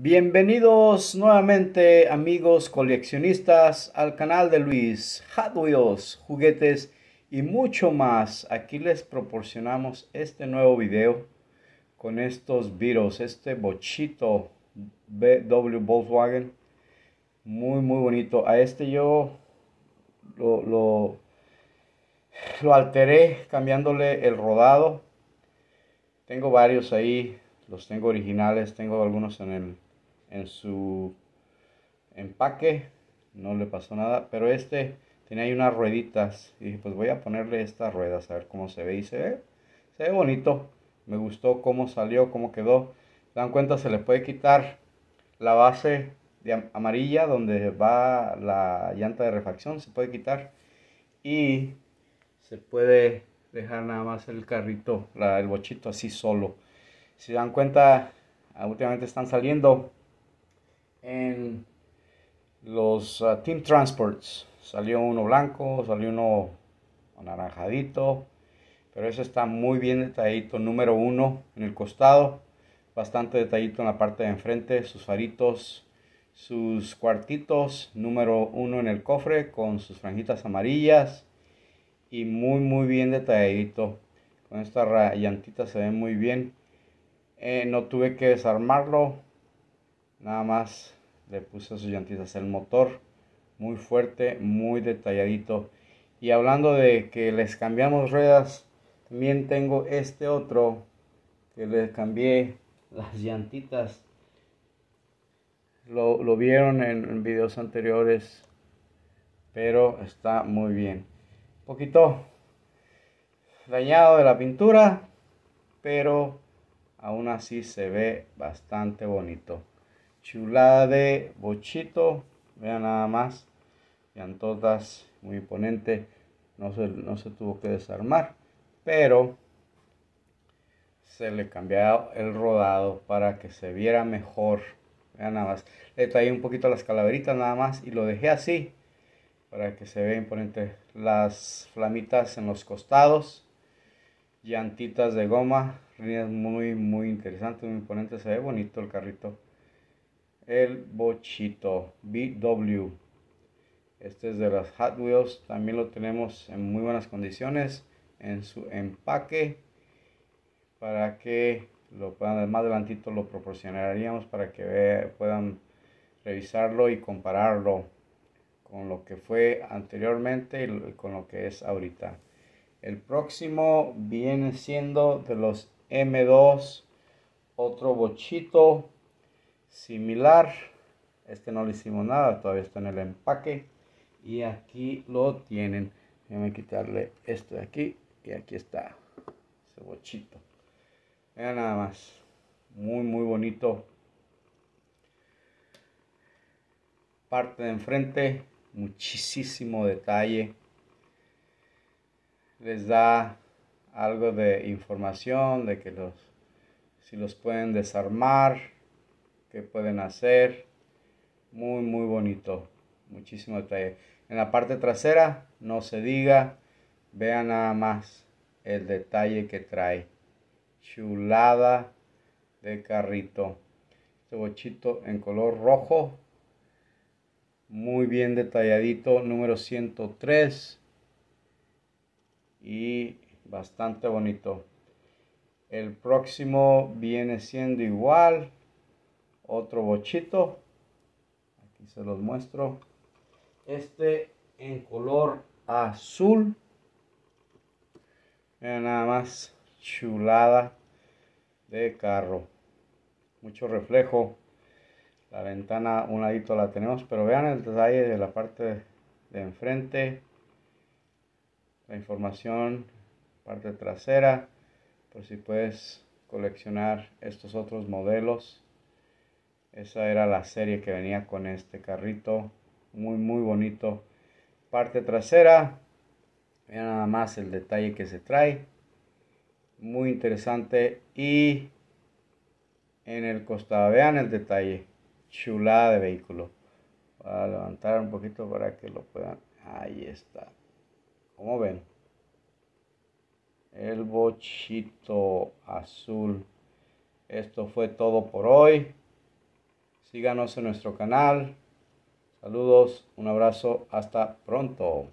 Bienvenidos nuevamente amigos coleccionistas al canal de Luis, Hot juguetes y mucho más. Aquí les proporcionamos este nuevo video con estos virus, este bochito BW Volkswagen. Muy muy bonito. A este yo lo, lo alteré cambiándole el rodado. Tengo varios ahí, los tengo originales, tengo algunos en el en su empaque no le pasó nada, pero este tenía ahí unas rueditas y dije, pues voy a ponerle estas ruedas a ver cómo se ve y se ve, se ve bonito, me gustó cómo salió, cómo quedó. Se dan cuenta, se le puede quitar la base de amarilla donde va la llanta de refacción, se puede quitar y se puede dejar nada más el carrito, el bochito así solo. Si se dan cuenta, últimamente están saliendo en los ah, Team Transports. Salió uno blanco, salió uno anaranjadito, pero ese está muy bien detallito Número uno en el costado, bastante detallito en la parte de enfrente, sus faritos, sus cuartitos. Número uno en el cofre con sus franjitas amarillas y muy muy bien detallito Con esta llantita se ve muy bien. Eh, no tuve que desarmarlo, nada más le puse sus llantitas el motor muy fuerte muy detalladito y hablando de que les cambiamos ruedas también tengo este otro que les cambié las llantitas lo, vieron en, en videos anteriores pero está muy bien un poquito dañado de la pintura pero aún así se ve bastante bonito chulada de bochito. Vean nada más. Vean todas. Muy imponente. No se, no se tuvo que desarmar. Pero se le cambió el rodado para que se viera mejor. Vean nada más. Le traí un poquito las calaveritas nada más y lo dejé así para que se vea imponente. Las flamitas en los costados, llantitas de goma, es muy, muy interesante. muy imponente. Se ve bonito el carrito el bochito BW. Este es de las Hot Wheels. También lo tenemos en muy buenas condiciones en su empaque para que lo puedan más adelantito lo proporcionaríamos para que puedan revisarlo y compararlo con lo que fue anteriormente y con lo que es ahorita. El próximo viene siendo de los M2 otro bochito similar. Este no le hicimos nada, todavía está en el empaque. Y aquí lo tienen. Déjenme quitarle esto de aquí. Y aquí está. Ese bochito. Vean nada más. Muy, muy bonito. Parte de enfrente. Muchísimo detalle. Les da algo de información de que los si los pueden desarmar que pueden hacer. Muy, muy bonito. Muchísimo detalle. En la parte trasera, no se diga, vean nada más el detalle que trae. Chulada de carrito. Este bochito en color rojo. Muy bien detalladito, número 103. Y bastante bonito. El próximo viene siendo igual otro bochito. Aquí se los muestro. Este en color azul. Vean nada más chulada de carro. Mucho reflejo. La ventana un ladito la tenemos, pero vean el detalle de la parte de enfrente. La información, parte trasera, por si puedes coleccionar estos otros modelos. Esa era la serie que venía con este carrito. Muy, muy bonito. Parte trasera. Vean nada más el detalle que se trae. Muy interesante. Y en el costado. Vean el detalle. Chulada de vehículo. Voy a levantar un poquito para que lo puedan. Ahí está. Como ven. El bochito azul. Esto fue todo por hoy. Síganos en nuestro canal. Saludos, un abrazo, hasta pronto.